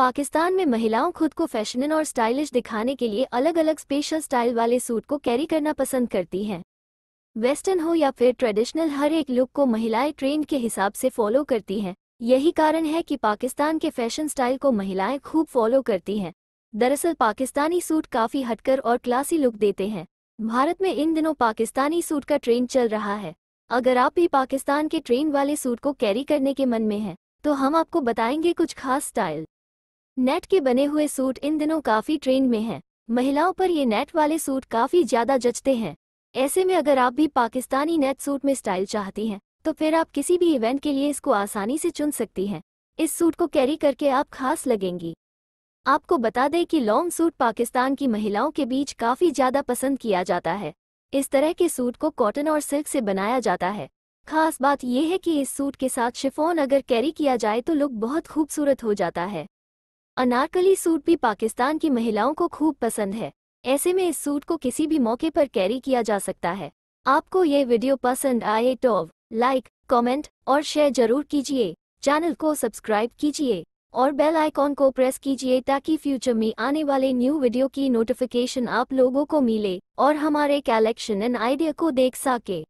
पाकिस्तान में महिलाओं खुद को फैशन और स्टाइलिश दिखाने के लिए अलग अलग स्पेशल स्टाइल वाले सूट को कैरी करना पसंद करती हैं वेस्टर्न हो या फिर ट्रेडिशनल हर एक लुक को महिलाएं ट्रेंड के हिसाब से फॉलो करती हैं यही कारण है कि पाकिस्तान के फैशन स्टाइल को महिलाएं खूब फॉलो करती हैं दरअसल पाकिस्तानी सूट काफ़ी हटकर और क्लासी लुक देते हैं भारत में इन दिनों पाकिस्तानी सूट का ट्रेंड चल रहा है अगर आप भी पाकिस्तान के ट्रेंड वाले सूट को कैरी करने के मन में हैं तो हम आपको बताएंगे कुछ खास स्टाइल नेट के बने हुए सूट इन दिनों काफ़ी ट्रेंड में हैं महिलाओं पर ये नेट वाले सूट काफ़ी ज़्यादा जचते हैं ऐसे में अगर आप भी पाकिस्तानी नेट सूट में स्टाइल चाहती हैं तो फिर आप किसी भी इवेंट के लिए इसको आसानी से चुन सकती हैं इस सूट को कैरी करके आप खास लगेंगी आपको बता दें कि लॉन्ग सूट पाकिस्तान की महिलाओं के बीच काफ़ी ज़्यादा पसंद किया जाता है इस तरह के सूट को कॉटन और सिल्क से बनाया जाता है खास बात यह है कि इस सूट के साथ शिफोन अगर कैरी किया जाए तो लुक बहुत खूबसूरत हो जाता है अनारकली सूट भी पाकिस्तान की महिलाओं को खूब पसंद है ऐसे में इस सूट को किसी भी मौके पर कैरी किया जा सकता है आपको ये वीडियो पसंद आए तो लाइक कमेंट और शेयर जरूर कीजिए चैनल को सब्सक्राइब कीजिए और बेल आइकॉन को प्रेस कीजिए ताकि फ्यूचर में आने वाले न्यू वीडियो की नोटिफिकेशन आप लोगों को मिले और हमारे कलेक्शन एंड आइडिया को देख सके